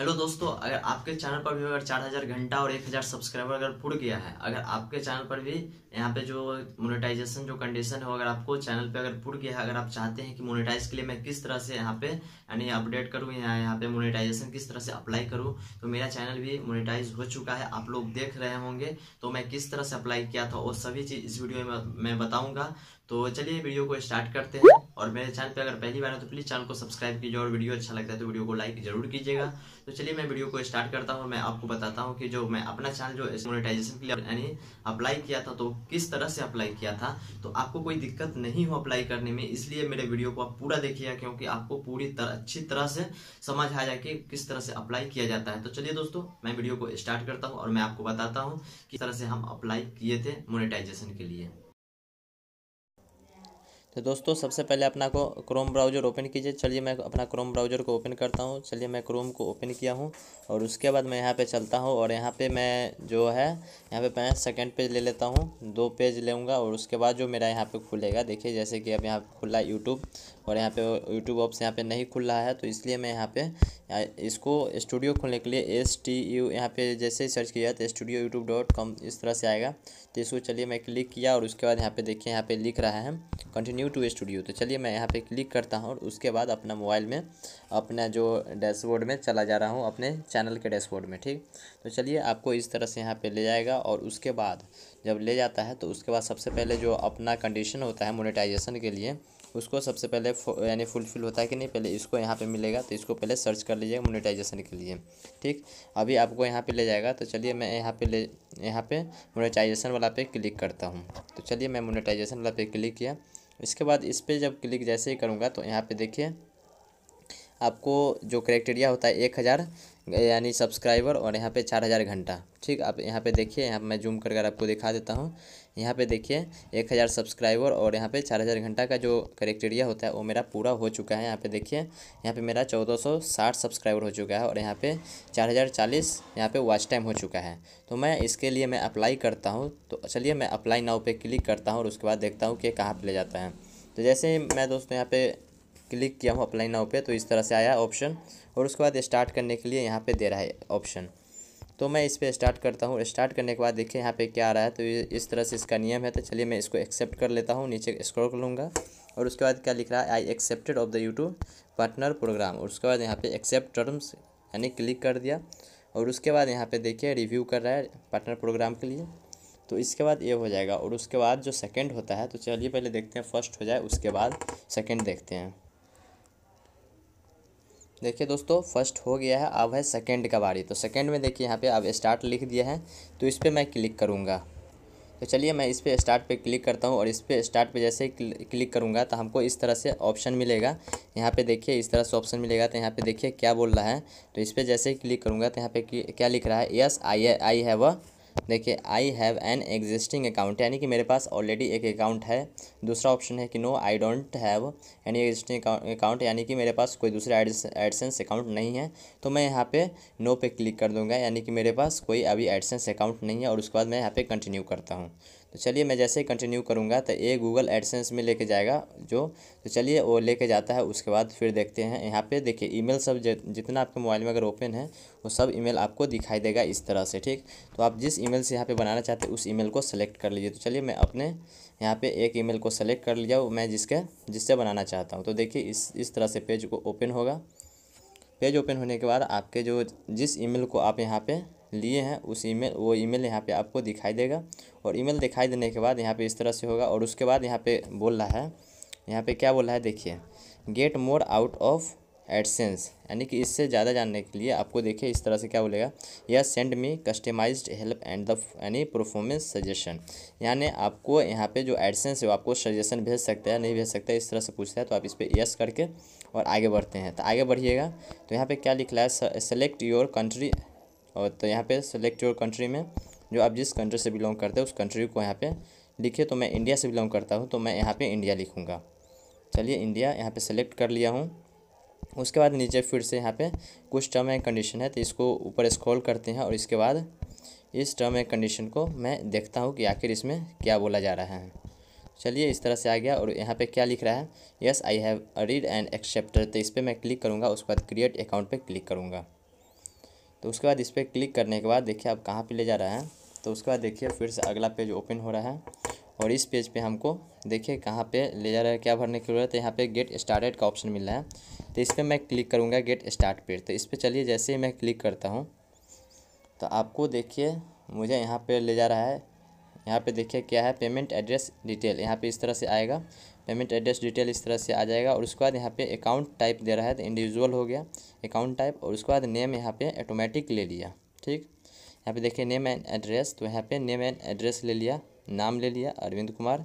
hello दोस्तों अगर आपके चैनल पर भी अगर चार हज़ार घंटा और एक हज़ार सब्सक्राइबर अगर पुड़ गया है अगर आपके चैनल पर भी यहाँ पे जो मोनेटाइजेशन जो कंडीशन है अगर आपको चैनल पे अगर पुड़ गया है अगर आप चाहते हैं कि मोनेटाइज के लिए मैं किस तरह से यहाँ पे यानी अपडेट करूँ या यहाँ पे मोनेटाइजेशन किस तरह से अप्लाई करूँ तो मेरा चैनल भी मोनिटाइज हो चुका है आप लोग देख रहे होंगे तो मैं किस तरह से अप्लाई किया था और सभी चीज़ इस वीडियो में मैं बताऊँगा तो चलिए वीडियो को स्टार्ट करते हैं और मेरे चैनल पे अगर पहली बार है तो प्लीज़ चैनल को सब्सक्राइब कीजिए और वीडियो अच्छा लगता है तो वीडियो को लाइक जरूर कीजिएगा तो चलिए मैं वीडियो को स्टार्ट करता हूँ मैं आपको बताता हूँ कि जो मैं अपना चैनल जो मोनिटाइजेशन के लिए यानी अप्लाई किया था तो किस तरह से अप्लाई किया था तो आपको कोई दिक्कत नहीं हो अप्लाई करने में इसलिए मेरे वीडियो को आप पूरा देखिएगा क्योंकि आपको पूरी तरह अच्छी तरह से समझ आ जाए कि किस तरह से अप्लाई किया जाता है तो चलिए दोस्तों मैं वीडियो को स्टार्ट करता हूँ और मैं आपको बताता हूँ किस तरह से हम अप्लाई किए थे मोनिटाइजेशन के लिए तो दोस्तों सबसे पहले अपना को क्रोम ब्राउज़र ओपन कीजिए चलिए मैं अपना क्रोम ब्राउज़र को ओपन करता हूँ चलिए मैं क्रोम को ओपन किया हूँ और उसके बाद मैं यहाँ पे चलता हूँ और यहाँ पे मैं जो है यहाँ पे मैं सेकंड पेज ले लेता हूँ दो पेज लेऊँगा और उसके बाद जो मेरा यहाँ पे खुलेगा देखिए जैसे कि अब यहाँ खुला यूट्यूब और यहाँ पर यूट्यूब ऑप्स यहाँ पर नहीं खुल रहा है तो इसलिए मैं यहाँ पर इसको स्टूडियो खोलने के लिए एस टी यू यहाँ पे जैसे ही सर्च किया तो स्टूडियो यूट्यूब डॉट कॉम इस तरह से आएगा तो इसको चलिए मैं क्लिक किया और उसके बाद यहाँ पे देखिए यहाँ पे लिख रहा है कंटिन्यू टू स्टूडियो तो चलिए मैं यहाँ पे क्लिक करता हूँ और उसके बाद अपना मोबाइल में अपना जो डैशबोर्ड में चला जा रहा हूँ अपने चैनल के डैशबोर्ड में ठीक तो चलिए आपको इस तरह से यहाँ पर ले जाएगा और उसके बाद जब ले जाता है तो उसके बाद सबसे पहले जो अपना कंडीशन होता है मोनिटाइजेशन के लिए उसको सबसे पहले यानी फुलफिल होता है कि नहीं पहले इसको यहाँ पे मिलेगा तो इसको पहले सर्च कर लीजिएगा मोनेटाइजेशन के लिए ठीक अभी आपको यहाँ पे ले जाएगा तो चलिए मैं यहाँ पे ले यहाँ पे मोनेटाइजेशन वाला पे क्लिक करता हूँ तो चलिए मैं मोनेटाइजेशन वाला पे क्लिक किया इसके बाद इस पर जब क्लिक जैसे ही करूँगा तो यहाँ पर देखिए आपको जो क्राइटेरिया होता है एक हज़ार यानी सब्सक्राइबर और यहाँ पे चार हज़ार घंटा ठीक आप यहाँ पे देखिए यहाँ मैं जूम कर कर आपको दिखा देता हूँ यहाँ पे देखिए एक हज़ार सब्सक्राइबर और यहाँ पे चार हज़ार घंटा का जो क्राइटेरिया होता है वो मेरा पूरा हो चुका है यहाँ पे देखिए यहाँ पे मेरा चौदह सौ साठ सब्सक्राइबर हो चुका है और यहाँ पे चार हज़ार चालीस यहाँ पर वॉच टाइम हो चुका है तो मैं इसके लिए मैं अप्लाई करता हूँ तो चलिए मैं अप्लाई नाव पर क्लिक करता हूँ और उसके बाद देखता हूँ कि कहाँ पर ले जाता है तो जैसे मैं दोस्तों यहाँ पर क्लिक किया हूँ अप्लाई नाउ पे तो इस तरह से आया ऑप्शन और उसके बाद स्टार्ट करने के लिए यहाँ पे दे रहा है ऑप्शन तो मैं इस पर स्टार्ट करता हूँ स्टार्ट करने के बाद देखिए यहाँ पे क्या आ रहा है तो इस तरह से इसका नियम है तो चलिए मैं इसको एक्सेप्ट कर लेता हूँ नीचे स्क्रॉल कर लूँगा और उसके बाद क्या लिख रहा है I accepted of the YouTube partner program और उसके बाद यहाँ पे एक्सेप्ट टर्म्स यानी क्लिक कर दिया और उसके बाद यहाँ पर देखिए रिव्यू कर रहा है पार्टनर प्रोग्राम के लिए तो इसके बाद ये हो जाएगा और उसके बाद जो सेकंड होता है तो चलिए पहले देखते हैं फर्स्ट हो जाए उसके बाद सेकंड देखते हैं देखिए दोस्तों फर्स्ट हो गया है अब है सेकंड का बारी तो सेकंड में देखिए यहाँ पे अब स्टार्ट लिख दिया है तो इस पर मैं क्लिक करूँगा तो चलिए मैं इस पर स्टार्ट पे क्लिक करता हूँ और इस पर स्टार्ट पे जैसे क्लिक करूँगा तो हमको इस तरह से ऑप्शन मिलेगा यहाँ पे देखिए इस तरह से ऑप्शन मिलेगा तो यहाँ पे देखिए क्या बोल रहा है तो इस पर जैसे ही क्लिक करूँगा तो यहाँ पे क्या लिख रहा है yes I I have a देखिए I have an existing account यानी कि मेरे पास ऑलरेडी एक अकाउंट है दूसरा ऑप्शन है कि no I don't have any existing account यानी कि मेरे पास कोई दूसरा एडसेंस अकाउंट नहीं है तो मैं यहाँ पे नो पे क्लिक कर दूंगा यानी कि मेरे पास कोई अभी एडसेंस अकाउंट नहीं है और उसके बाद मैं यहाँ पे कंटिन्यू करता हूँ तो चलिए मैं जैसे ही कंटिन्यू करूँगा तो ये गूगल एडसेंस में लेके जाएगा जो तो चलिए वो लेके जाता है उसके बाद फिर देखते हैं यहाँ पे देखिए ईमेल सब जितना आपके मोबाइल में अगर ओपन है वो सब ईमेल आपको दिखाई देगा इस तरह से ठीक तो आप जिस ईमेल से यहाँ पे बनाना चाहते हैं उस ईमेल को सेलेक्ट कर लीजिए तो चलिए मैं अपने यहाँ पे एक ईमेल को सेलेक्ट कर लिया मैं जिसके जिससे बनाना चाहता हूँ तो देखिए इस इस तरह से पेज को ओपन होगा पेज ओपन होने के बाद आपके जो जिस ईमेल को आप यहाँ पे लिए हैं उस ईमेल वो ईमेल यहाँ पे आपको दिखाई देगा और ईमेल दिखाई देने के बाद यहाँ पे इस तरह से होगा और उसके बाद यहाँ पे बोल रहा है यहाँ पे क्या बोल रहा है देखिए get more out of AdSense यानी कि इससे ज़्यादा जानने के लिए आपको देखिए इस तरह से क्या बोलेगा यह send me customise help and the यानी परफॉर्मेंस सजेशन यानी आपको यहाँ पे जो एडसेंस है वो आपको सजेशन भेज सकता है नहीं भेज सकता है इस तरह से पूछता है तो आप इस पर यस करके और आगे बढ़ते हैं तो आगे बढ़िएगा तो यहाँ पर क्या रहा है सेलेक्ट योर कंट्री और तो यहाँ पे सेलेक्ट योर कंट्री में जो आप जिस कंट्री से बिलोंग करते हो उस कंट्री को यहाँ पे लिखे तो मैं इंडिया से बिलोंग करता हूँ तो मैं यहाँ पे इंडिया लिखूँगा चलिए इंडिया यहाँ पे सेलेक्ट कर लिया हूँ उसके बाद नीचे फिर से यहाँ पे कुछ टर्म एंड कंडीशन है तो इसको ऊपर स्क्रॉल करते हैं और इसके बाद इस टर्म एंड कंडीशन को मैं देखता हूँ कि आखिर इसमें क्या बोला जा रहा है चलिए इस तरह से आ गया और यहाँ पे क्या लिख रहा है yes I have read and accepted तो इस पर मैं क्लिक करूँगा उसके बाद क्रिएट अकाउंट पे क्लिक करूँगा तो उसके बाद इस पर क्लिक करने के बाद देखिए आप कहाँ पर ले जा रहा है तो उसके बाद देखिए फिर से अगला पेज ओपन हो रहा है और इस पेज पे हमको देखिए कहाँ पे ले जा रहा है क्या भरने की ज़रूरत है यहाँ पे गेट स्टार्टेड का ऑप्शन मिल रहा है तो इस पर मैं क्लिक करूँगा गेट स्टार्ट पेज तो इस पर चलिए जैसे ही मैं क्लिक करता हूँ तो आपको देखिए मुझे यहाँ पे ले जा रहा है यहाँ पे देखिए क्या है पेमेंट एड्रेस डिटेल यहाँ पर इस तरह से आएगा पेमेंट एड्रेस डिटेल इस तरह से आ जाएगा और उसके बाद यहाँ पे अकाउंट टाइप दे रहा है तो इंडिविजुअल हो गया अकाउंट टाइप और उसके बाद नेम यहाँ पे ऑटोमेटिक ले लिया ठीक यहाँ पे देखिए नेम एंड एड्रेस तो यहाँ पे नेम एंड एड्रेस ले लिया नाम ले लिया अरविंद कुमार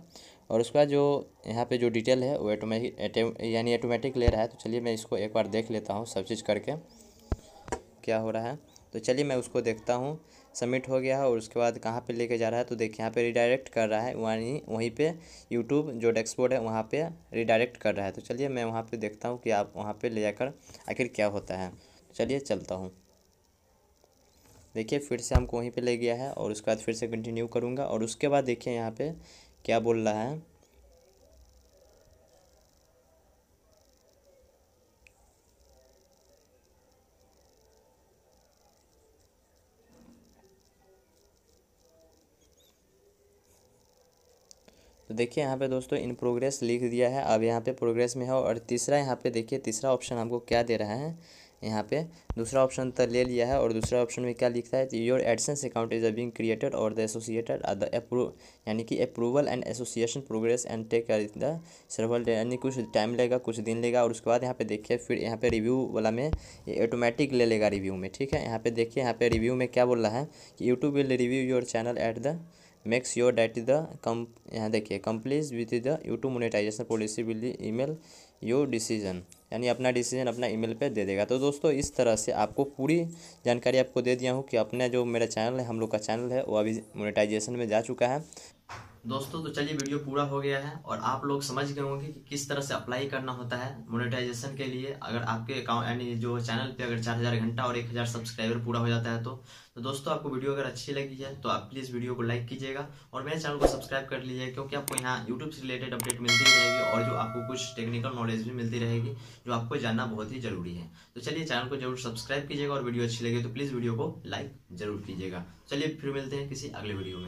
और उसके बाद जो यहाँ पर जो डिटेल है वो ऑटोमेटिक यानी ऑटोमेटिक ले रहा है तो चलिए मैं इसको एक बार देख लेता हूँ सब चीज़ करके क्या हो रहा है तो चलिए मैं उसको देखता हूँ सबमिट हो गया है और उसके बाद कहाँ पे लेके जा रहा है तो देखिए यहाँ पे रिडायरेक्ट कर रहा है वहीं वहीं पे यूट्यूब जो डैक्सबोर्ड है वहाँ पे रिडायरेक्ट कर रहा है तो चलिए मैं वहाँ पे देखता हूँ कि आप वहाँ पे ले जाकर आखिर क्या होता है चलिए चलता हूँ देखिए फिर से हमको वहीं पर ले गया है और उसके बाद फिर से कंटिन्यू करूँगा और उसके बाद देखिए यहाँ पर क्या बोल रहा है देखिए यहाँ पे दोस्तों इन प्रोग्रेस लिख दिया है अब यहाँ पे प्रोग्रेस में है और तीसरा यहाँ पे देखिए तीसरा ऑप्शन हमको क्या दे रहा है यहाँ पे दूसरा ऑप्शन तो ले लिया है और दूसरा ऑप्शन में क्या लिखता है योर एडसेंस अकाउंट इज अंग क्रिएटेड और द एसोसिएटेड द अप्रूव यानी कि approval and association progress and take the सर्वल यानी कुछ टाइम लेगा कुछ दिन लेगा और उसके बाद यहाँ पे देखिए फिर यहाँ पे रिव्यू वाला में ये ऑटोमेटिक ले लेगा रिव्यू में ठीक है यहाँ पे देखिए यहाँ पे रिव्यू में क्या बोल रहा है कि YouTube will review your channel at the your that is the come यहाँ देखिए the you the monetisation policy policy email your decision यानी अपना डिसीजन अपना ईमेल पे दे देगा तो दोस्तों इस तरह से आपको पूरी जानकारी आपको दे दिया हूँ कि अपना जो मेरा चैनल है हम लोग का चैनल है वो अभी मोनेटाइजेशन में जा चुका है दोस्तों तो चलिए वीडियो पूरा हो गया है और आप लोग समझ गए होंगे कि किस तरह से अप्लाई करना होता है मोनेटाइजेशन के लिए अगर आपके अकाउंट यानी जो चैनल पे अगर 4000 घंटा और 1000 सब्सक्राइबर पूरा हो जाता है तो तो दोस्तों आपको वीडियो अगर अच्छी लगी है तो आप प्लीज़ वीडियो को लाइक कीजिएगा और मेरे चैनल को सब्सक्राइब कर लीजिए क्योंकि आपको यहाँ यूट्यूब से रिलेटेड अपडेट मिलती रहेगी और जो आपको कुछ टेक्निकल नॉलेज भी मिलती रहेगी जो आपको जानना बहुत ही जरूरी है तो चलिए चैनल को जरूर सब्सक्राइब कीजिएगा और वीडियो अच्छी लगी तो प्लीज़ वीडियो को लाइक जरूर कीजिएगा चलिए फिर मिलते हैं किसी अगले वीडियो में